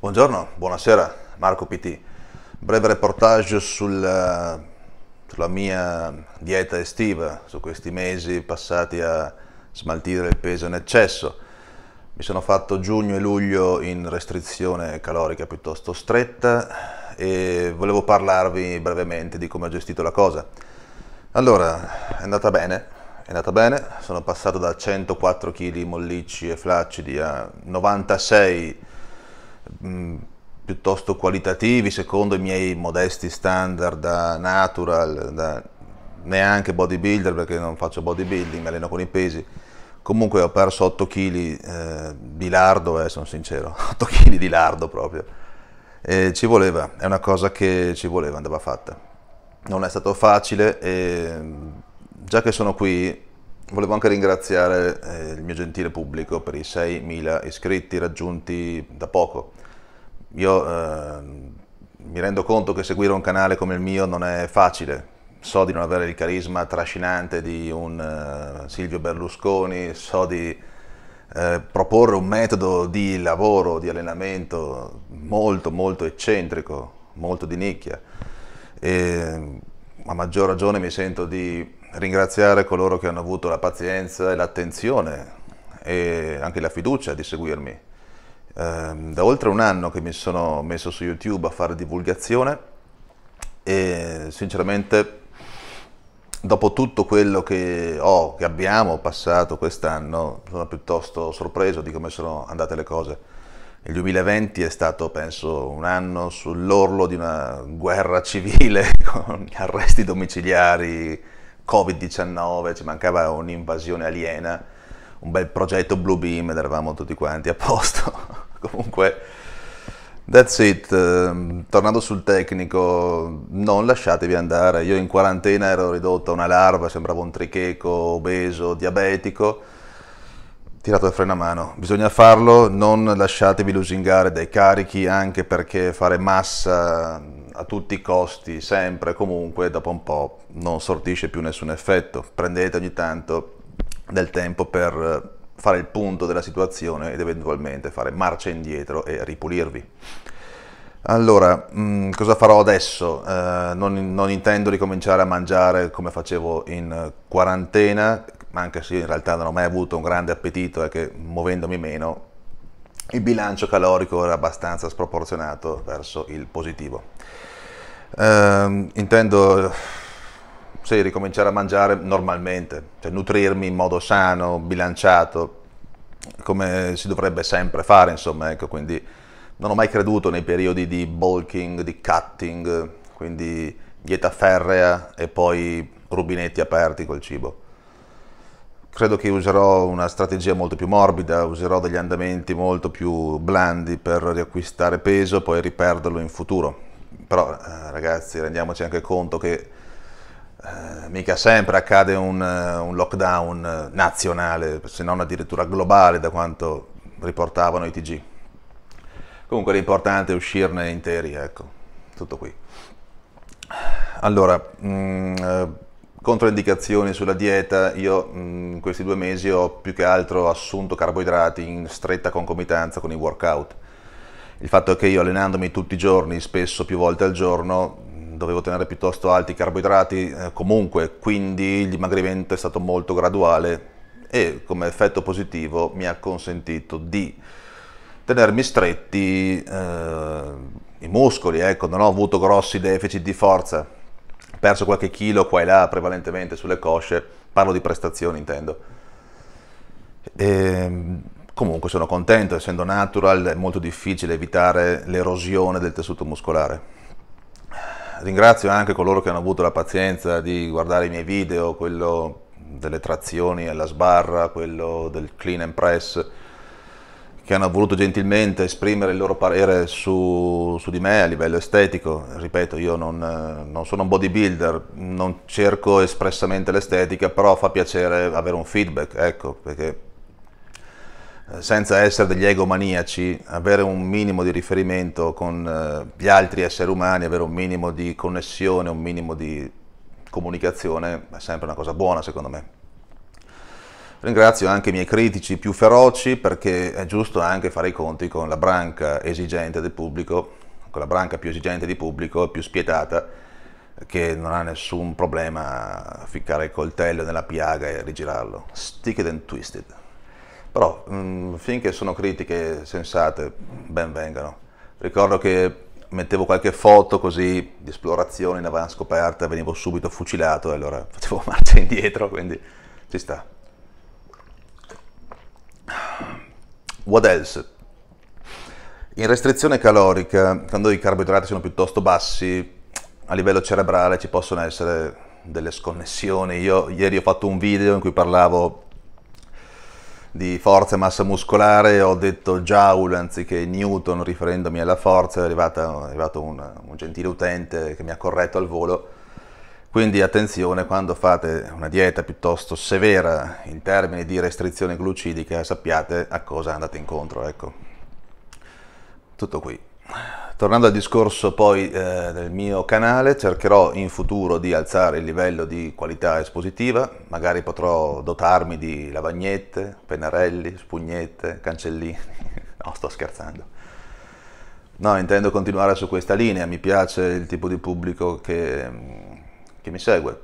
Buongiorno, buonasera, Marco PT. Breve reportage sulla, eh, sulla, mia dieta estiva, su questi mesi passati a smaltire il peso in eccesso. Mi sono fatto giugno e luglio in restrizione calorica piuttosto stretta e volevo parlarvi brevemente di come ho gestito la cosa. Allora, è andata bene, è andata bene, sono passato da 104 kg mollicci e flaccidi eh, a 96 kg Mm, piuttosto qualitativi secondo i miei modesti standard da natural, da neanche bodybuilder perché non faccio bodybuilding, mi alleno con i pesi. Comunque ho perso 8 kg eh, di lardo, eh, sono sincero, 8 kg di lardo proprio. E ci voleva, è una cosa che ci voleva, andava fatta. Non è stato facile e mm, già che sono qui Volevo anche ringraziare eh, il mio gentile pubblico per i 6.000 iscritti raggiunti da poco. Io eh, mi rendo conto che seguire un canale come il mio non è facile. So di non avere il carisma trascinante di un eh, Silvio Berlusconi, so di eh, proporre un metodo di lavoro, di allenamento molto molto eccentrico, molto di nicchia. E, ehm, a maggior ragione mi sento di ringraziare coloro che hanno avuto la pazienza e l'attenzione e anche la fiducia di seguirmi. Ehm, da oltre un anno che mi sono messo su YouTube a fare divulgazione e sinceramente dopo tutto quello che, ho, che abbiamo passato quest'anno sono piuttosto sorpreso di come sono andate le cose il 2020 è stato, penso, un anno sull'orlo di una guerra civile con arresti domiciliari, Covid-19, ci mancava un'invasione aliena, un bel progetto Blue Beam ed eravamo tutti quanti a posto. Comunque, that's it. Ehm, tornando sul tecnico, non lasciatevi andare. Io in quarantena ero ridotto a una larva, sembravo un tricheco, obeso, diabetico tirato il freno a mano, bisogna farlo, non lasciatevi lusingare dai carichi anche perché fare massa mm, a tutti i costi, sempre, e comunque, dopo un po' non sortisce più nessun effetto, prendete ogni tanto del tempo per eh, fare il punto della situazione ed eventualmente fare marcia indietro e ripulirvi. Allora, mh, mm, cosa farò adesso? Eh, non, non, intendo ricominciare a mangiare come facevo in quarantena, anche se io in realtà non ho mai avuto un grande appetito e che muovendomi meno il bilancio calorico era abbastanza sproporzionato verso il positivo. Ehm, intendo sì, ricominciare a mangiare normalmente, cioè nutrirmi in modo sano, bilanciato, come si dovrebbe sempre fare, insomma, ecco, quindi non ho mai creduto nei periodi di bulking, di cutting, quindi dieta ferrea e poi rubinetti aperti col cibo credo che userò una strategia molto più morbida, userò degli andamenti molto più blandi per riacquistare peso e poi riperderlo in futuro. Però eh, ragazzi rendiamoci anche conto che eh, mica sempre accade un, eh, un lockdown nazionale, se non addirittura globale da quanto riportavano i TG. Comunque l'importante è uscirne interi, ecco, tutto qui. Allora, mh, mm, eh, Controindicazioni sulla dieta, io mm, in questi due mesi ho più che altro assunto carboidrati in stretta concomitanza con i workout. Il fatto è che io allenandomi tutti i giorni, spesso più volte al giorno, mm, dovevo tenere piuttosto alti i carboidrati eh, comunque, quindi il dimagrimento è stato molto graduale e come effetto positivo mi ha consentito di tenermi stretti eh, i muscoli, ecco, non ho avuto grossi deficit di forza, perso qualche chilo qua e là, prevalentemente sulle cosce, parlo di prestazioni intendo. E, ehm, comunque sono contento, essendo natural è molto difficile evitare l'erosione del tessuto muscolare. Ringrazio anche coloro che hanno avuto la pazienza di guardare i miei video, quello delle trazioni alla sbarra, quello del clean and press, che hanno voluto gentilmente esprimere il loro parere su, su di me a livello estetico. Ripeto, io non, eh, non, sono un bodybuilder, non cerco espressamente l'estetica, però fa piacere avere un feedback, ecco, perché eh, senza essere degli egomaniaci, avere un minimo di riferimento con eh, gli altri esseri umani, avere un minimo di connessione, un minimo di comunicazione è sempre una cosa buona secondo me. Ringrazio anche i miei critici più feroci perché è giusto anche fare i conti con la branca esigente del pubblico, con la branca più esigente di pubblico e più spietata che non ha nessun problema a ficcare il coltello nella piaga e rigirarlo. Stick it and twisted. Però mh, mm, finché sono critiche sensate, ben vengano. Ricordo che mettevo qualche foto così di esplorazione in avanscoperta, venivo subito fucilato e allora facevo marcia indietro, quindi ci sta. What else? In restrizione calorica, quando i carboidrati sono piuttosto bassi, a livello cerebrale ci possono essere delle sconnessioni. Io ieri ho fatto un video in cui parlavo di forza e massa muscolare, ho detto Joule anziché Newton riferendomi alla forza, è, arrivata, è arrivato un, un gentile utente che mi ha corretto al volo quindi attenzione quando fate una dieta piuttosto severa in termini di restrizione glucidica, sappiate a cosa andate incontro. Ecco. Tutto qui. Tornando al discorso poi eh, del mio canale, cercherò in futuro di alzare il livello di qualità espositiva, magari potrò dotarmi di lavagnette, pennarelli, spugnette, cancellini. no, sto scherzando. No, intendo continuare su questa linea, mi piace il tipo di pubblico che mm, che mi segue.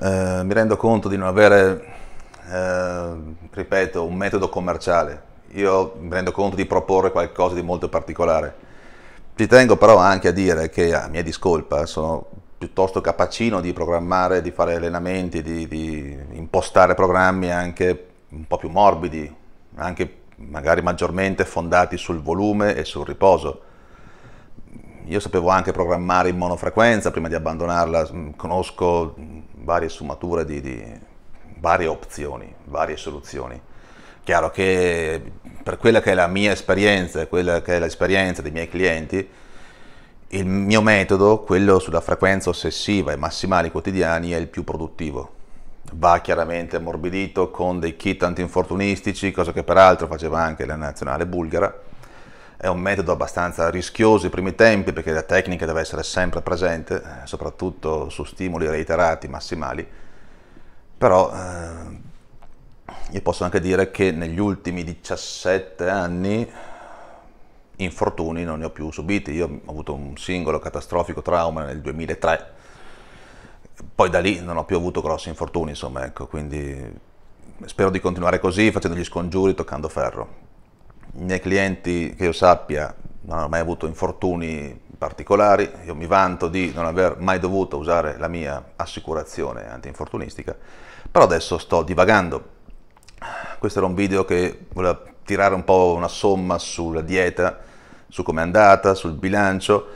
Eh, mi rendo conto di non avere, eh, ripeto, un metodo commerciale. Io mi rendo conto di proporre qualcosa di molto particolare. Ci tengo però anche a dire che, a ah, mia discolpa, sono piuttosto capacino di programmare, di fare allenamenti, di, di impostare programmi anche un po' più morbidi, anche magari maggiormente fondati sul volume e sul riposo io sapevo anche programmare in monofrequenza prima di abbandonarla, mm, conosco mm, varie sfumature di, di varie opzioni, varie soluzioni. Chiaro che per quella che è la mia esperienza e quella che è l'esperienza dei miei clienti, il mio metodo, quello sulla frequenza ossessiva e massimali quotidiani, è il più produttivo. Va chiaramente ammorbidito con dei kit antinfortunistici, cosa che peraltro faceva anche la nazionale bulgara è un metodo abbastanza rischioso ai primi tempi perché la tecnica deve essere sempre presente, eh, soprattutto su stimoli reiterati, massimali, però eh, io posso anche dire che negli ultimi 17 anni infortuni non ne ho più subiti, io ho avuto un singolo catastrofico trauma nel 2003, poi da lì non ho più avuto grossi infortuni, insomma, ecco, quindi spero di continuare così facendo gli scongiuri, toccando ferro i miei clienti, che io sappia, non hanno mai avuto infortuni particolari, io mi vanto di non aver mai dovuto usare la mia assicurazione antinfortunistica, però adesso sto divagando. Questo era un video che voleva tirare un po' una somma sulla dieta, su come è andata, sul bilancio.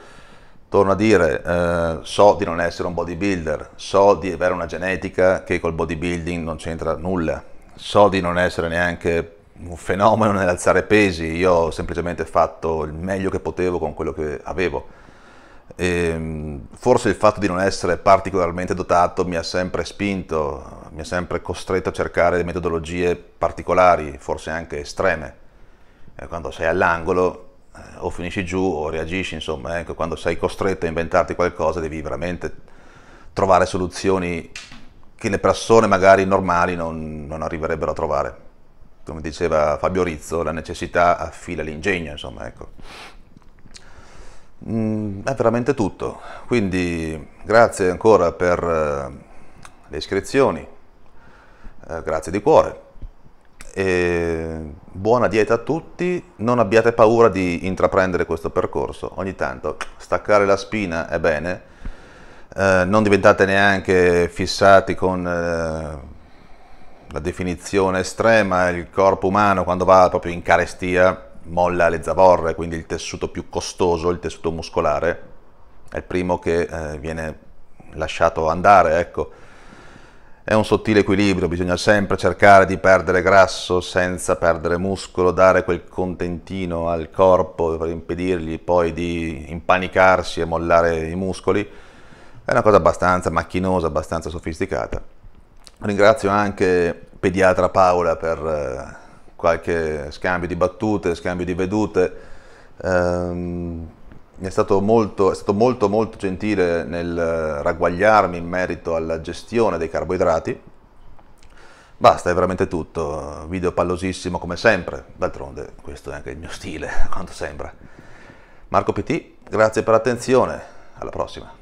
Torno a dire, eh, so di non essere un bodybuilder, so di avere una genetica che col bodybuilding non c'entra nulla, so di non essere neanche un fenomeno nell'alzare pesi, io ho semplicemente fatto il meglio che potevo con quello che avevo. E ehm, forse il fatto di non essere particolarmente dotato mi ha sempre spinto, mi ha sempre costretto a cercare metodologie particolari, forse anche estreme. Eh, quando sei all'angolo eh, o finisci giù o reagisci, insomma, eh, ecco, quando sei costretto a inventarti qualcosa devi veramente trovare soluzioni che le persone magari normali non, non arriverebbero a trovare come diceva Fabio Rizzo, la necessità affila l'ingegno, insomma, ecco. Mm, è veramente tutto, quindi grazie ancora per eh, le iscrizioni, eh, grazie di cuore, e buona dieta a tutti, non abbiate paura di intraprendere questo percorso, ogni tanto staccare la spina è bene, eh, non diventate neanche fissati con eh, la definizione estrema, il corpo umano quando va proprio in carestia molla le zavorre, quindi il tessuto più costoso, il tessuto muscolare, è il primo che eh, viene lasciato andare, ecco. È un sottile equilibrio, bisogna sempre cercare di perdere grasso senza perdere muscolo, dare quel contentino al corpo per impedirgli poi di impanicarsi e mollare i muscoli. È una cosa abbastanza macchinosa, abbastanza sofisticata. Ringrazio anche pediatra Paola per eh, qualche scambio di battute, scambio di vedute. Um, è, stato molto, è stato molto, molto gentile nel ragguagliarmi in merito alla gestione dei carboidrati. Basta, è veramente tutto. Video pallosissimo come sempre. D'altronde, questo è anche il mio stile, a quanto sembra. Marco PT, grazie per l'attenzione. Alla prossima.